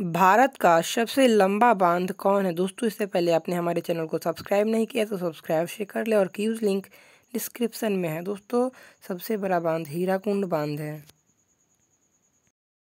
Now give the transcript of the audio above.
भारत का सबसे लंबा बांध कौन है दोस्तों इससे पहले आपने हमारे चैनल को सब्सक्राइब नहीं किया तो सब्सक्राइब से कर ले और क्यूज़ लिंक डिस्क्रिप्शन में है दोस्तों सबसे बड़ा बांध हीराकुंड बांध है